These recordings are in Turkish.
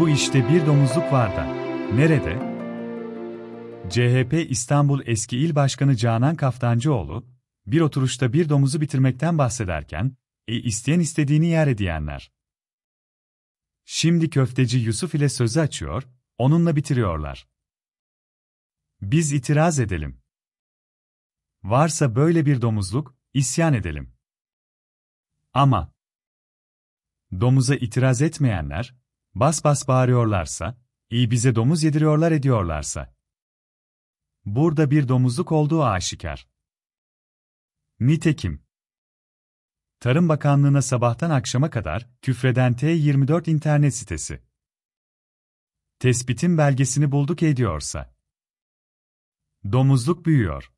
Bu işte bir domuzluk var da. Nerede? CHP İstanbul eski il başkanı Canan Kaftancıoğlu, bir oturuşta bir domuzu bitirmekten bahsederken, e isteyen istediğini yer ediyenler. Şimdi köfteci Yusuf ile sözü açıyor, onunla bitiriyorlar. Biz itiraz edelim. Varsa böyle bir domuzluk, isyan edelim. Ama domuza itiraz etmeyenler, bas bas bağırıyorlarsa, iyi bize domuz yediriyorlar ediyorlarsa. Burada bir domuzluk olduğu aşikar. Nitekim. Tarım Bakanlığı'na sabahtan akşama kadar küfreden T24 internet sitesi. Tespitin belgesini bulduk ediyorsa. Domuzluk büyüyor.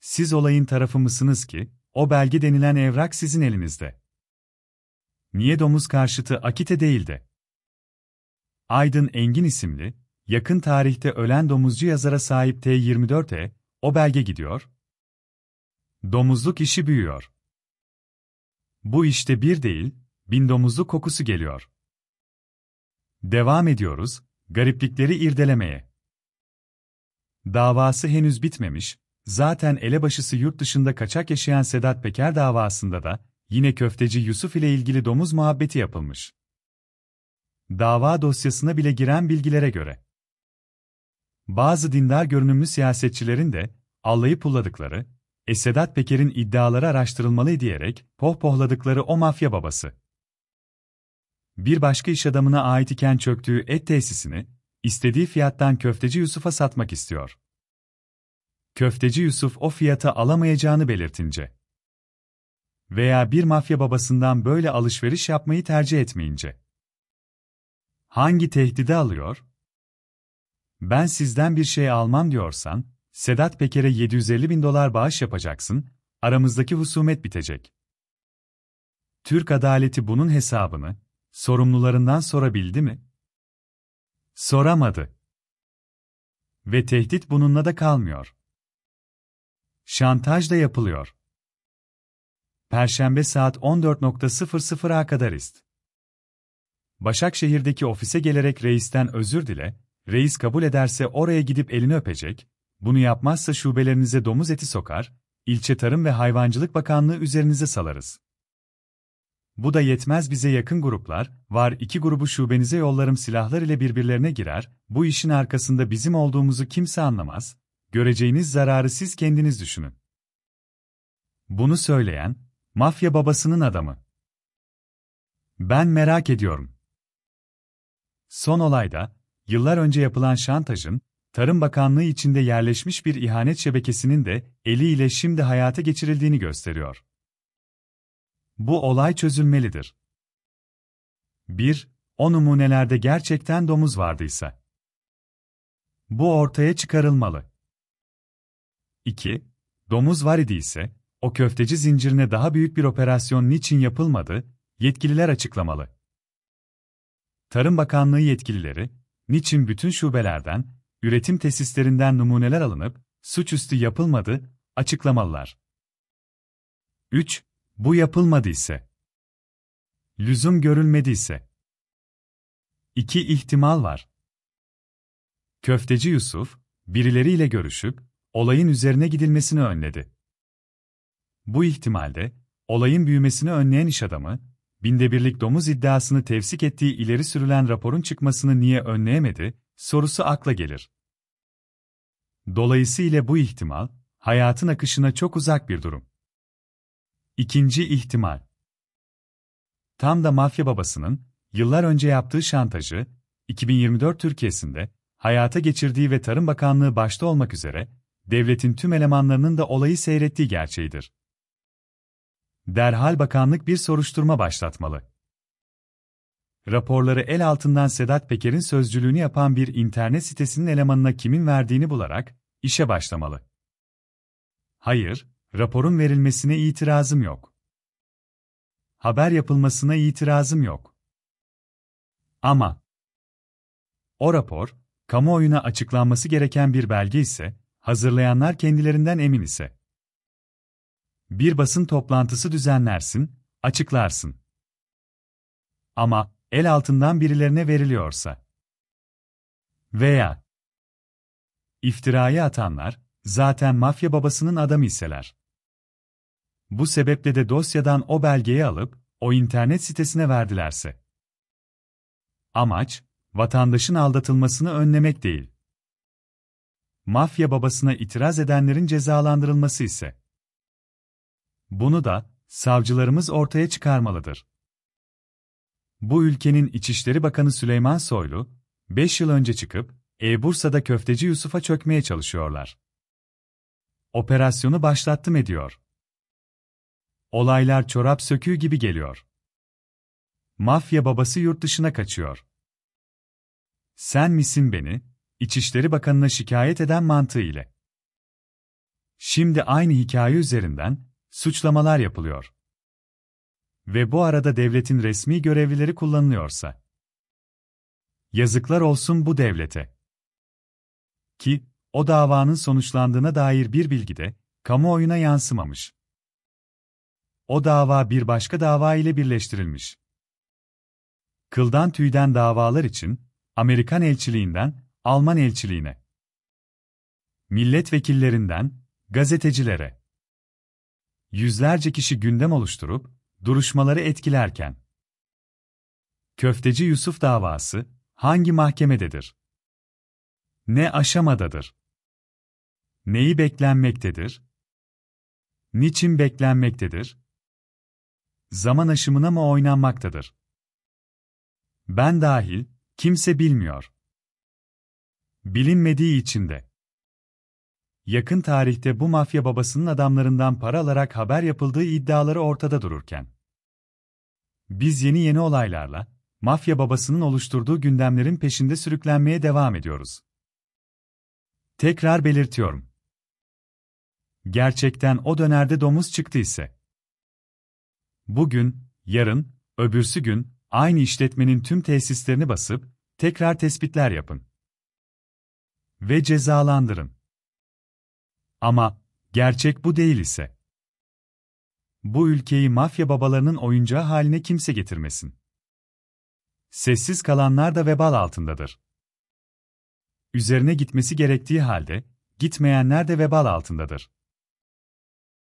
Siz olayın tarafı mısınız ki, o belge denilen evrak sizin elinizde. Niye domuz karşıtı akite değildi? Aydın Engin isimli, yakın tarihte ölen domuzcu yazara sahip T24'e, o belge gidiyor. Domuzluk işi büyüyor. Bu işte bir değil, bin domuzluk kokusu geliyor. Devam ediyoruz, gariplikleri irdelemeye. Davası henüz bitmemiş, zaten elebaşısı yurt dışında kaçak yaşayan Sedat Peker davasında da, Yine köfteci Yusuf ile ilgili domuz muhabbeti yapılmış. Dava dosyasına bile giren bilgilere göre. Bazı dindar görünümlü siyasetçilerin de, allayı pulladıkları, Esedat Peker'in iddiaları araştırılmalı diyerek pohpohladıkları o mafya babası. Bir başka iş adamına ait iken çöktüğü et tesisini, istediği fiyattan köfteci Yusuf'a satmak istiyor. Köfteci Yusuf o fiyata alamayacağını belirtince, veya bir mafya babasından böyle alışveriş yapmayı tercih etmeyince. Hangi tehdide alıyor? Ben sizden bir şey almam diyorsan, Sedat Peker'e 750 bin dolar bağış yapacaksın, aramızdaki husumet bitecek. Türk adaleti bunun hesabını, sorumlularından sorabildi mi? Soramadı. Ve tehdit bununla da kalmıyor. Şantaj da yapılıyor. Perşembe saat 14.00'a kadar ist. Başakşehir'deki ofise gelerek reisten özür dile, reis kabul ederse oraya gidip elini öpecek, bunu yapmazsa şubelerinize domuz eti sokar, İlçe Tarım ve Hayvancılık Bakanlığı üzerinize salarız. Bu da yetmez bize yakın gruplar, var iki grubu şubenize yollarım silahlar ile birbirlerine girer, bu işin arkasında bizim olduğumuzu kimse anlamaz, göreceğiniz zararı siz kendiniz düşünün. Bunu söyleyen, Mafya babasının adamı. Ben merak ediyorum. Son olayda, yıllar önce yapılan şantajın, Tarım Bakanlığı içinde yerleşmiş bir ihanet şebekesinin de eliyle şimdi hayata geçirildiğini gösteriyor. Bu olay çözülmelidir. 1. O numunelerde gerçekten domuz vardıysa. Bu ortaya çıkarılmalı. 2. Domuz var idiyse, o köfteci zincirine daha büyük bir operasyon niçin yapılmadı, yetkililer açıklamalı. Tarım Bakanlığı yetkilileri, niçin bütün şubelerden, üretim tesislerinden numuneler alınıp, suçüstü yapılmadı, açıklamalılar. 3. Bu yapılmadıysa. Lüzum görülmediyse. 2 ihtimal var. Köfteci Yusuf, birileriyle görüşüp, olayın üzerine gidilmesini önledi. Bu ihtimalde, olayın büyümesini önleyen iş adamı, binde birlik domuz iddiasını tevsik ettiği ileri sürülen raporun çıkmasını niye önleyemedi, sorusu akla gelir. Dolayısıyla bu ihtimal, hayatın akışına çok uzak bir durum. İkinci ihtimal. Tam da mafya babasının, yıllar önce yaptığı şantajı, 2024 Türkiye'sinde, hayata geçirdiği ve Tarım Bakanlığı başta olmak üzere, devletin tüm elemanlarının da olayı seyrettiği gerçeğidir. Derhal bakanlık bir soruşturma başlatmalı. Raporları el altından Sedat Peker'in sözcülüğünü yapan bir internet sitesinin elemanına kimin verdiğini bularak işe başlamalı. Hayır, raporun verilmesine itirazım yok. Haber yapılmasına itirazım yok. Ama o rapor, kamuoyuna açıklanması gereken bir belge ise, hazırlayanlar kendilerinden emin ise, bir basın toplantısı düzenlersin, açıklarsın. Ama el altından birilerine veriliyorsa veya iftirayı atanlar zaten mafya babasının adamı iseler. Bu sebeple de dosyadan o belgeyi alıp o internet sitesine verdilerse. Amaç vatandaşın aldatılmasını önlemek değil. Mafya babasına itiraz edenlerin cezalandırılması ise bunu da savcılarımız ortaya çıkarmalıdır. Bu ülkenin İçişleri Bakanı Süleyman Soylu, 5 yıl önce çıkıp E-Bursa'da köfteci Yusuf'a çökmeye çalışıyorlar. Operasyonu başlattım ediyor. Olaylar çorap söküğü gibi geliyor. Mafya babası yurt dışına kaçıyor. Sen misin beni, İçişleri Bakanı'na şikayet eden mantığı ile. Şimdi aynı hikaye üzerinden suçlamalar yapılıyor. Ve bu arada devletin resmi görevlileri kullanılıyorsa. Yazıklar olsun bu devlete. Ki, o davanın sonuçlandığına dair bir bilgi de, kamuoyuna yansımamış. O dava bir başka dava ile birleştirilmiş. Kıldan tüyden davalar için, Amerikan elçiliğinden, Alman elçiliğine, milletvekillerinden, gazetecilere, yüzlerce kişi gündem oluşturup duruşmaları etkilerken Köfteci Yusuf davası hangi mahkemededir? Ne aşamadadır? Neyi beklenmektedir? Niçin beklenmektedir? Zaman aşımına mı oynanmaktadır? Ben dahil kimse bilmiyor. Bilinmediği için de yakın tarihte bu mafya babasının adamlarından para alarak haber yapıldığı iddiaları ortada dururken, biz yeni yeni olaylarla, mafya babasının oluşturduğu gündemlerin peşinde sürüklenmeye devam ediyoruz. Tekrar belirtiyorum. Gerçekten o dönerde domuz çıktı ise. Bugün, yarın, öbürsü gün, aynı işletmenin tüm tesislerini basıp, tekrar tespitler yapın. Ve cezalandırın. Ama gerçek bu değil ise bu ülkeyi mafya babalarının oyuncağı haline kimse getirmesin. Sessiz kalanlar da vebal altındadır. Üzerine gitmesi gerektiği halde gitmeyenler de vebal altındadır.